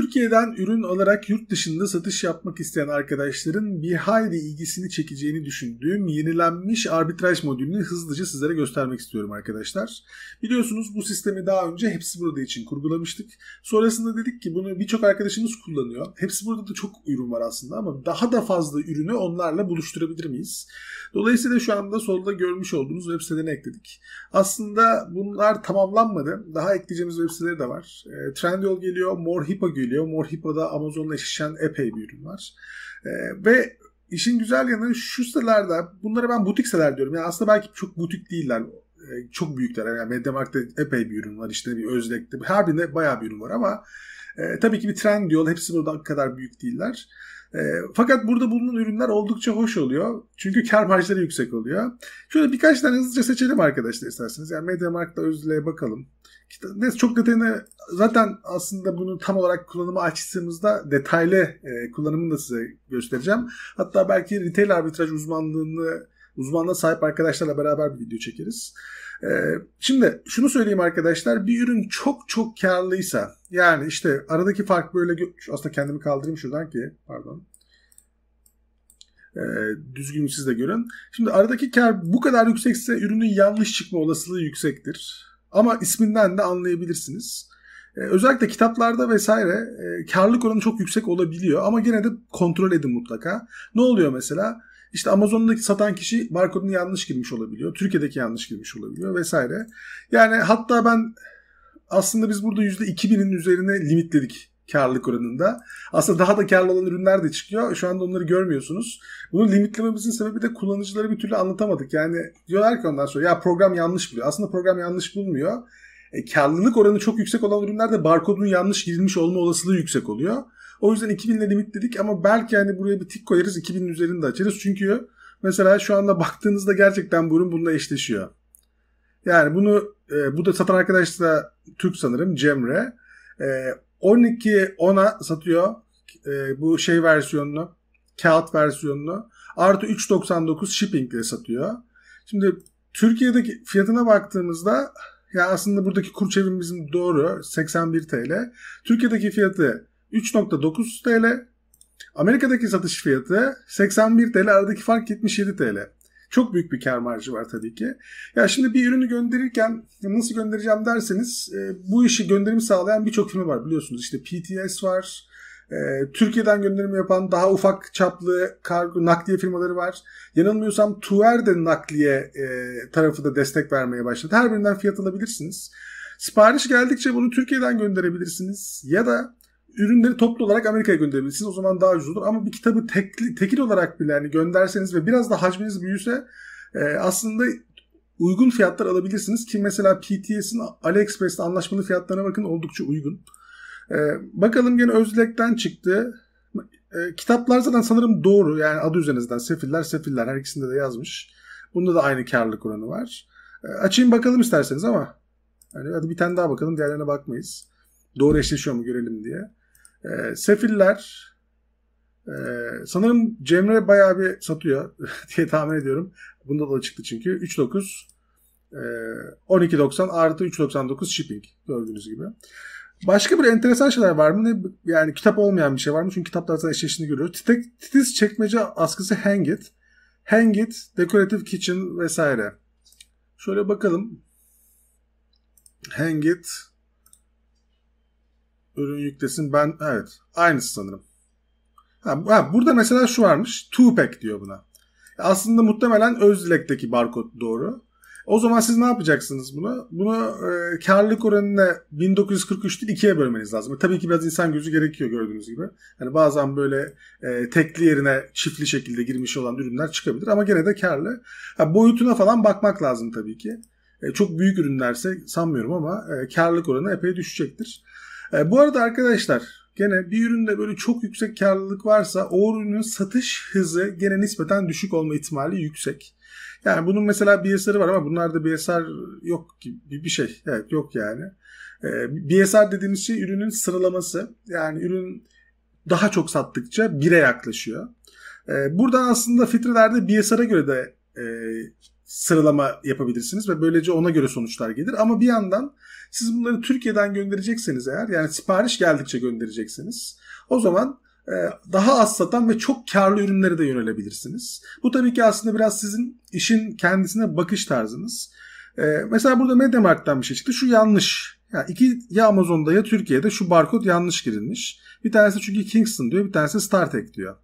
Türkiye'den ürün alarak yurt dışında satış yapmak isteyen arkadaşların bir hayli ilgisini çekeceğini düşündüğüm yenilenmiş arbitraj modülünü hızlıca sizlere göstermek istiyorum arkadaşlar. Biliyorsunuz bu sistemi daha önce Hepsi Burada için kurgulamıştık. Sonrasında dedik ki bunu birçok arkadaşımız kullanıyor. Hepsi Burada da çok ürün var aslında ama daha da fazla ürünü onlarla buluşturabilir miyiz? Dolayısıyla şu anda solda görmüş olduğunuz web sitelerini ekledik. Aslında bunlar tamamlanmadı. Daha ekleyeceğimiz web siteleri de var. Ee, Trendyol geliyor, More Hippo geliyor geliyor. Morhipo'da Amazon'la eşleşen epey bir ürün var. E, ve işin güzel yanı şu sitelerde bunlara ben butik siteler diyorum. Yani aslında belki çok butik değiller. E, çok büyükler. Yani Mediamarkt'ta epey bir ürün var. İşte bir Özlek'te. Her birinde bayağı bir ürün var ama e, tabii ki bir trend yol. Hepsi burada kadar büyük değiller. E, fakat burada bulunan ürünler oldukça hoş oluyor. Çünkü kar marjları yüksek oluyor. Şöyle birkaç tane hızlıca seçelim arkadaşlar isterseniz. Yani MediaMarkt'la Özlü'ye bakalım. Neyse çok detayını zaten aslında bunu tam olarak kullanımı açtığımızda detaylı e, kullanımını da size göstereceğim. Hatta belki retail arbitraj uzmanlığını uzmanla sahip arkadaşlarla beraber bir video çekeriz. Ee, şimdi şunu söyleyeyim arkadaşlar bir ürün çok çok karlıysa yani işte aradaki fark böyle aslında kendimi kaldırayım şuradan ki pardon ee, düzgün siz de görün. Şimdi aradaki kar bu kadar yüksekse ürünün yanlış çıkma olasılığı yüksektir. Ama isminden de anlayabilirsiniz. Ee, özellikle kitaplarda vesaire e, karlılık oranı çok yüksek olabiliyor ama gene de kontrol edin mutlaka. Ne oluyor mesela? İşte Amazon'daki satan kişi barkodunu yanlış girmiş olabiliyor. Türkiye'deki yanlış girmiş olabiliyor vesaire. Yani hatta ben aslında biz burada %2000'in üzerine limitledik karlılık oranında. Aslında daha da karlı olan ürünler de çıkıyor. Şu anda onları görmüyorsunuz. Bunu limitlememizin sebebi de kullanıcılara bir türlü anlatamadık. Yani diyorlar ki ondan sonra ya program yanlış buluyor. Aslında program yanlış bulmuyor. E, karlılık oranı çok yüksek olan ürünlerde barkodun yanlış girilmiş olma olasılığı yüksek oluyor. O yüzden 2000'le limit dedik ama belki hani buraya bir tik koyarız 2000'in üzerinde açarız. Çünkü mesela şu anda baktığınızda gerçekten bu ürün bununla eşleşiyor. Yani bunu e, bu da satan arkadaş da Türk sanırım Cemre. E, 12 ona satıyor e, bu şey versiyonunu kağıt versiyonunu artı 3.99 shipping ile satıyor. Şimdi Türkiye'deki fiyatına baktığımızda ya aslında buradaki kur çevirmemizin doğru 81 TL. Türkiye'deki fiyatı 3.9 TL. Amerika'daki satış fiyatı 81 TL, aradaki fark 77 TL. Çok büyük bir kar marjı var tabii ki. Ya şimdi bir ürünü gönderirken nasıl göndereceğim derseniz e, bu işi gönderimi sağlayan birçok firma var biliyorsunuz. İşte PTS var, e, Türkiye'den gönderimi yapan daha ufak çaplı kargo nakliye firmaları var. Yanılmıyorsam Tuer de nakliye e, tarafı da destek vermeye başladı. Her birinden fiyat alabilirsiniz. Sipariş geldikçe bunu Türkiye'den gönderebilirsiniz ya da ürünleri toplu olarak Amerika'ya gönderebilirsiniz. O zaman daha ucuz olur. Ama bir kitabı tekli, tekil olarak bile yani gönderseniz ve biraz da hacminiz büyüse e, aslında uygun fiyatlar alabilirsiniz. Ki mesela PTS'in AliExpress'te anlaşmalı fiyatlarına bakın oldukça uygun. E, bakalım gene Özlek'ten çıktı. E, kitaplar zaten sanırım doğru. Yani adı üzerinizden Sefiller Sefiller her ikisinde de yazmış. Bunda da aynı karlılık oranı var. E, açayım bakalım isterseniz ama. Yani hadi bir tane daha bakalım diğerlerine bakmayız. Doğru eşleşiyor mu görelim diye. E, sefiller e, sanırım Cemre bayağı bir satıyor diye tahmin ediyorum. Bunda da çıktı çünkü. 3.9 12.90 e, artı 3.99 shipping gördüğünüz gibi. Başka bir enteresan şeyler var mı? yani kitap olmayan bir şey var mı? Çünkü kitaplar zaten eşleştiğini görüyoruz. Titek, titiz çekmece askısı Hangit. Hangit, Decorative Kitchen vesaire. Şöyle bakalım. Hangit ürün yüklesin. Ben evet aynısı sanırım. Ha, ha, burada mesela şu varmış. Tupac diyor buna. Aslında muhtemelen Özdilek'teki barkod doğru. O zaman siz ne yapacaksınız bunu? Bunu e, karlılık oranını 1943'ten ikiye bölmeniz lazım. E, tabii ki biraz insan gözü gerekiyor gördüğünüz gibi. Hani bazen böyle e, tekli yerine çiftli şekilde girmiş olan ürünler çıkabilir ama gene de karlı. Ha, boyutuna falan bakmak lazım tabii ki. E, çok büyük ürünlerse sanmıyorum ama e, karlılık oranı epey düşecektir. E, bu arada arkadaşlar gene bir üründe böyle çok yüksek karlılık varsa o ürünün satış hızı gene nispeten düşük olma ihtimali yüksek. Yani bunun mesela BSR'ı var ama bunlarda BSR yok gibi bir şey. Evet yok yani. E, BSR dediğimiz şey ürünün sıralaması. Yani ürün daha çok sattıkça 1'e yaklaşıyor. E, buradan aslında filtrelerde BSR'a göre de e, sıralama yapabilirsiniz ve böylece ona göre sonuçlar gelir. Ama bir yandan siz bunları Türkiye'den gönderecekseniz eğer yani sipariş geldikçe gönderecekseniz o zaman e, daha az satan ve çok karlı ürünlere de yönelebilirsiniz. Bu tabii ki aslında biraz sizin işin kendisine bakış tarzınız. E, mesela burada Mediamarkt'tan bir şey çıktı. Şu yanlış. Yani iki, ya Amazon'da ya Türkiye'de şu barkod yanlış girilmiş. Bir tanesi çünkü Kingston diyor, bir tanesi StarTech diyor.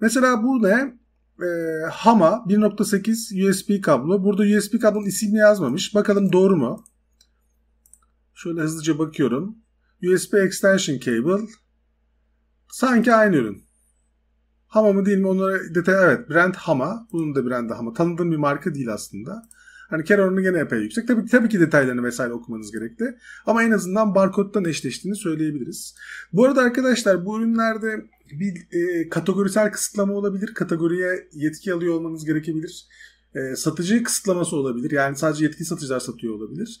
Mesela bu ne? e, Hama 1.8 USB kablo. Burada USB kablonun ismini yazmamış. Bakalım doğru mu? Şöyle hızlıca bakıyorum. USB extension cable. Sanki aynı ürün. Hama mı değil mi onlara detay evet brand Hama. Bunun da brandi Hama. Tanıdığım bir marka değil aslında. Hani kere oranı gene epey yüksek. Tabii, tabii ki detaylarını vesaire okumanız gerekli. Ama en azından barkodtan eşleştiğini söyleyebiliriz. Bu arada arkadaşlar bu ürünlerde bir e, kategorisel kısıtlama olabilir. Kategoriye yetki alıyor olmanız gerekebilir. E, satıcı kısıtlaması olabilir. Yani sadece yetki satıcılar satıyor olabilir.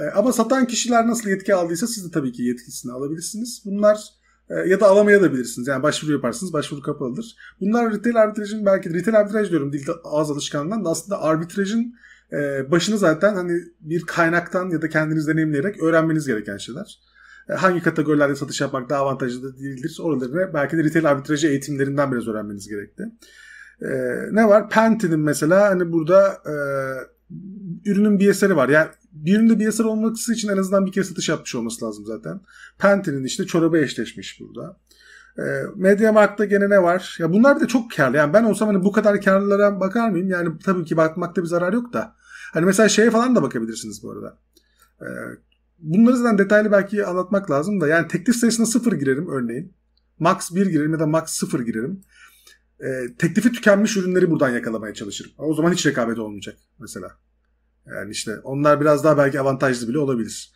E, ama satan kişiler nasıl yetki aldıysa siz de tabii ki yetkisini alabilirsiniz. Bunlar e, ya da alamayabilirsiniz. Yani başvuru yaparsınız. Başvuru kapalıdır. Bunlar retail arbitrajın belki retail arbitraj diyorum dil ağız alışkanlığından da aslında arbitrajın e, başını zaten hani bir kaynaktan ya da kendiniz deneyimleyerek öğrenmeniz gereken şeyler. E, hangi kategorilerde satış yapmak daha avantajlı da değildir oralarını belki de retail arbitrajı eğitimlerinden biraz öğrenmeniz gerekti. E, ne var? Pantin'in mesela hani burada e, ürünün bir eseri var. Yani bir ürünün bir eseri olması için en azından bir kere satış yapmış olması lazım zaten. Pantin'in işte çorabı eşleşmiş burada. E, ee, Medya Markt'ta gene ne var? Ya bunlar bir de çok karlı. Yani ben olsam hani bu kadar karlılara bakar mıyım? Yani tabii ki bakmakta bir zarar yok da. Hani mesela şeye falan da bakabilirsiniz bu arada. E, bunları zaten detaylı belki anlatmak lazım da. Yani teklif sayısına sıfır girerim örneğin. Max 1 girerim ya da max 0 girerim. E, teklifi tükenmiş ürünleri buradan yakalamaya çalışırım. O zaman hiç rekabet olmayacak mesela. Yani işte onlar biraz daha belki avantajlı bile olabilir.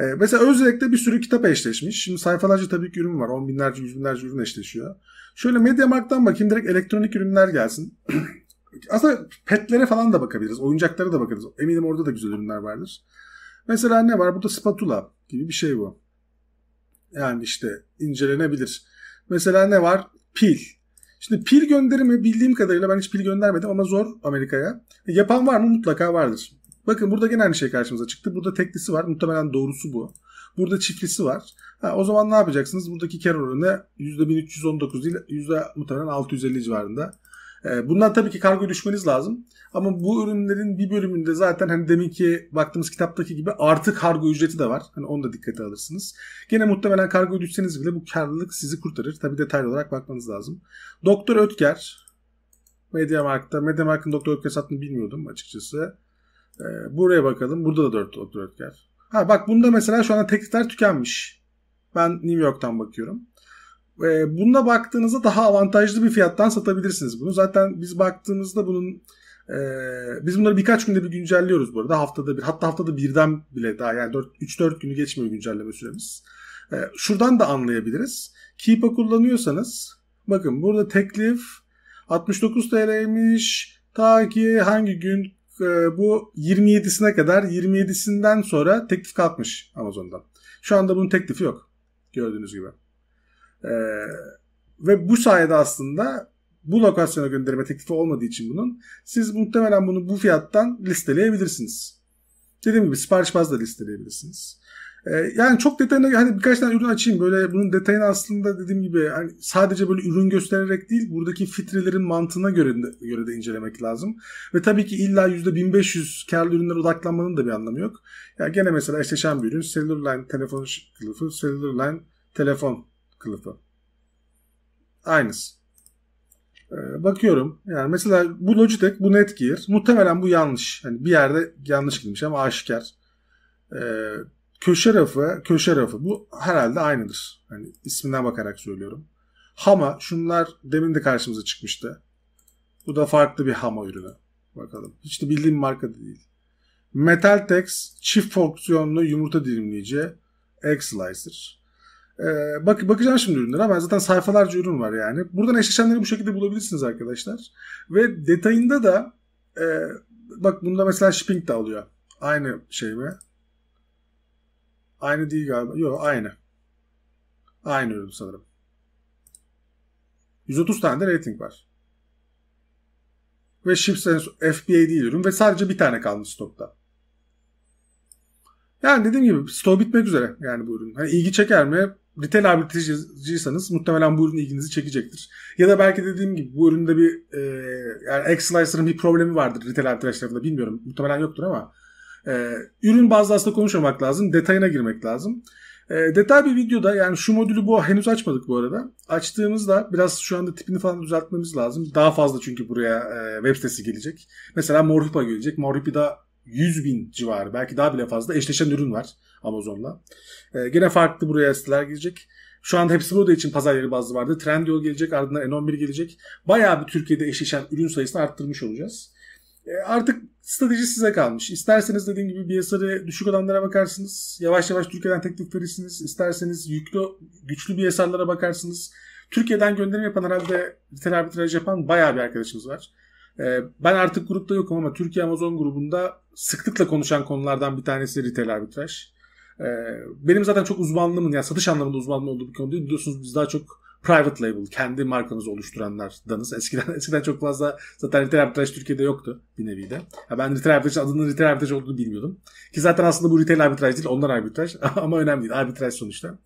Ee, mesela özellikle bir sürü kitap eşleşmiş. Şimdi sayfalarca tabii ki ürün var. On binlerce, yüz binlerce ürün eşleşiyor. Şöyle Mediamarkt'tan bakayım direkt elektronik ürünler gelsin. Aslında petlere falan da bakabiliriz. Oyuncaklara da bakabiliriz. Eminim orada da güzel ürünler vardır. Mesela ne var? Burada spatula gibi bir şey bu. Yani işte incelenebilir. Mesela ne var? Pil. Şimdi pil gönderimi bildiğim kadarıyla ben hiç pil göndermedim ama zor Amerika'ya. Yapan var mı? Mutlaka vardır. Bakın burada gene aynı şey karşımıza çıktı. Burada teklisi var. Muhtemelen doğrusu bu. Burada çiftlisi var. Ha, o zaman ne yapacaksınız? Buradaki kar oranı %1319 değil muhtemelen 650 civarında. Ee, bundan tabii ki kargo düşmeniz lazım. Ama bu ürünlerin bir bölümünde zaten hani deminki baktığımız kitaptaki gibi artı kargo ücreti de var. Hani onu da dikkate alırsınız. Gene muhtemelen kargo düşseniz bile bu karlılık sizi kurtarır. Tabii detaylı olarak bakmanız lazım. Doktor Ötker Mediamarkt'ta. Mediamarkt'ın Doktor Ötker sattığını bilmiyordum açıkçası. Ee, buraya bakalım. Burada da 4 dörtger. Ha bak bunda mesela şu anda teklifler tükenmiş. Ben New York'tan bakıyorum. Ee, bununla baktığınızda daha avantajlı bir fiyattan satabilirsiniz bunu. Zaten biz baktığımızda bunun e, biz bunları birkaç günde bir güncelliyoruz bu arada. Haftada bir hatta haftada birden bile daha yani 3-4 günü geçmiyor güncelleme süremiz. Ee, şuradan da anlayabiliriz. Keep'a kullanıyorsanız bakın burada teklif 69 TL'ymiş. Ta ki hangi gün e, bu 27'sine kadar 27'sinden sonra teklif kalkmış Amazon'dan. Şu anda bunun teklifi yok. Gördüğünüz gibi. E, ve bu sayede aslında bu lokasyona gönderme teklifi olmadığı için bunun siz muhtemelen bunu bu fiyattan listeleyebilirsiniz. Dediğim gibi sipariş bazda listeleyebilirsiniz. Ee, yani çok detayına hadi birkaç tane ürün açayım. Böyle bunun detayını aslında dediğim gibi hani sadece böyle ürün göstererek değil buradaki fitrelerin mantığına göre de, göre de incelemek lazım. Ve tabii ki illa %1500 karlı ürünlere odaklanmanın da bir anlamı yok. Yani gene mesela eşleşen bir ürün Cellular Line telefon kılıfı, Cellular Line telefon kılıfı. Aynısı. Ee, bakıyorum. Yani mesela bu Logitech, bu Netgear. Muhtemelen bu yanlış. Hani bir yerde yanlış girmiş ama aşikar. Ee, köşe rafı, köşe rafı bu herhalde aynıdır. Hani isminden bakarak söylüyorum. Hama şunlar demin de karşımıza çıkmıştı. Bu da farklı bir hama ürünü. Bakalım. Hiç de bildiğim marka da değil. Metaltex çift fonksiyonlu yumurta dilimleyici egg slicer. Ee, bak, bakacağım şimdi ürünlere ama zaten sayfalarca ürün var yani. Buradan eşleşenleri bu şekilde bulabilirsiniz arkadaşlar. Ve detayında da e, bak bunda mesela shipping de alıyor. Aynı şey mi? Aynı değil galiba. Yok aynı. Aynı ürün sanırım. 130 tane de rating var. Ve Ships'ten FBA değil ürün ve sadece bir tane kalmış stokta. Yani dediğim gibi stok bitmek üzere yani bu ürün. Hani ilgi çeker mi? Retail arbitrajcıysanız muhtemelen bu ürün ilginizi çekecektir. Ya da belki dediğim gibi bu üründe bir e, yani X-Slicer'ın bir problemi vardır retail arbitraj tarafında bilmiyorum. Muhtemelen yoktur ama ee, ürün bazlı aslında konuşmamak lazım. Detayına girmek lazım. E, detay bir videoda yani şu modülü bu henüz açmadık bu arada. Açtığımızda biraz şu anda tipini falan düzeltmemiz lazım. Daha fazla çünkü buraya e, web sitesi gelecek. Mesela Morhipa gelecek. Morhipa'da 100 bin civarı belki daha bile fazla eşleşen ürün var Amazon'la. E, ee, gene farklı buraya siteler gelecek. Şu anda hepsi burada için pazar yeri bazlı vardı. Trendyol gelecek ardından N11 gelecek. Bayağı bir Türkiye'de eşleşen ürün sayısını arttırmış olacağız. E, artık strateji size kalmış. İsterseniz dediğim gibi piyasada e düşük olanlara bakarsınız. Yavaş yavaş Türkiye'den teklif verirsiniz. İsterseniz yüklü, güçlü piyasalara bakarsınız. Türkiye'den gönderim yapan herhalde retail arbitraj yapan bayağı bir arkadaşımız var. Ee, ben artık grupta yokum ama Türkiye Amazon grubunda sıklıkla konuşan konulardan bir tanesi retail arbitraj. Ee, benim zaten çok uzmanlığımın yani satış anlamında uzmanlığım olduğu bir konu değil. Biliyorsunuz biz daha çok private label kendi markanızı oluşturanlardanız. Eskiden eskiden çok fazla zaten retail arbitraj Türkiye'de yoktu bir nevi de. Ya ben retail arbitraj adının retail arbitraj olduğunu bilmiyordum. Ki zaten aslında bu retail arbitraj değil ondan arbitraj ama önemli değil arbitraj sonuçta.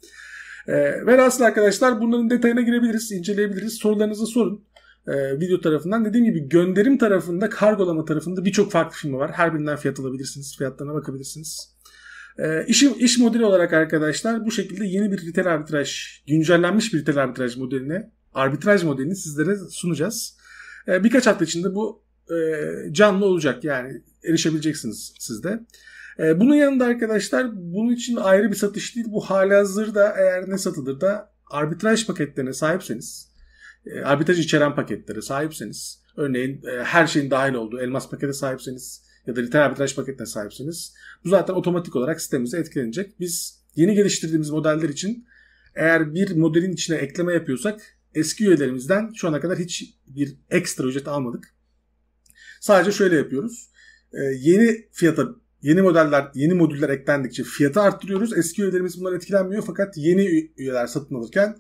Ee, Ve aslında arkadaşlar bunların detayına girebiliriz, inceleyebiliriz. Sorularınızı sorun ee, video tarafından. Dediğim gibi gönderim tarafında, kargolama tarafında birçok farklı firma var. Her birinden fiyat alabilirsiniz, fiyatlarına bakabilirsiniz. E, ee, iş, iş modeli olarak arkadaşlar bu şekilde yeni bir retail arbitraj, güncellenmiş bir retail arbitraj modeline, arbitraj modelini sizlere sunacağız. E, birkaç hafta içinde bu e, canlı olacak yani erişebileceksiniz siz de. E, bunun yanında arkadaşlar bunun için ayrı bir satış değil. Bu hali hazırda eğer ne satılır da arbitraj paketlerine sahipseniz, e, arbitraj içeren paketlere sahipseniz, örneğin e, her şeyin dahil olduğu elmas pakete sahipseniz, ya da retail arbitraj paketine sahipseniz bu zaten otomatik olarak sistemimize etkilenecek. Biz yeni geliştirdiğimiz modeller için eğer bir modelin içine ekleme yapıyorsak eski üyelerimizden şu ana kadar hiç bir ekstra ücret almadık. Sadece şöyle yapıyoruz. Ee, yeni fiyata yeni modeller, yeni modüller eklendikçe fiyatı arttırıyoruz. Eski üyelerimiz bundan etkilenmiyor fakat yeni üyeler satın alırken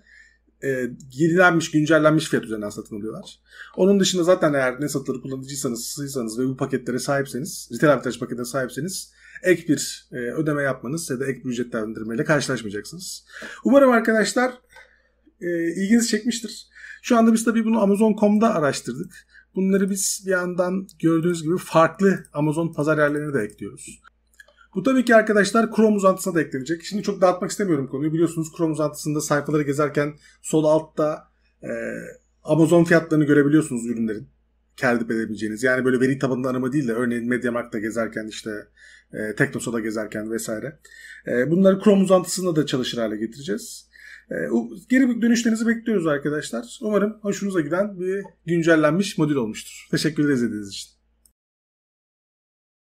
e, yenilenmiş, güncellenmiş fiyat üzerinden satın alıyorlar. Onun dışında zaten eğer ne satılır kullanıcıysanız, sıysanız ve bu paketlere sahipseniz, retail avantaj paketine sahipseniz ek bir e, ödeme yapmanız ya da ek bir ücretlendirmeyle karşılaşmayacaksınız. Umarım arkadaşlar e, ilginizi çekmiştir. Şu anda biz tabii bunu Amazon.com'da araştırdık. Bunları biz bir yandan gördüğünüz gibi farklı Amazon pazar yerlerine de ekliyoruz. Bu tabii ki arkadaşlar Chrome uzantısına da eklenecek. Şimdi çok dağıtmak istemiyorum konuyu. Biliyorsunuz Chrome uzantısında sayfaları gezerken sol altta e, Amazon fiyatlarını görebiliyorsunuz ürünlerin. Kerdip edebileceğiniz. Yani böyle veri tabanlı arama değil de örneğin MediaMarkt'ta gezerken işte e, Teknosa'da gezerken vesaire. E, bunları Chrome uzantısında da çalışır hale getireceğiz. E, geri dönüşlerinizi bekliyoruz arkadaşlar. Umarım hoşunuza giden bir güncellenmiş modül olmuştur. Teşekkürler izlediğiniz için.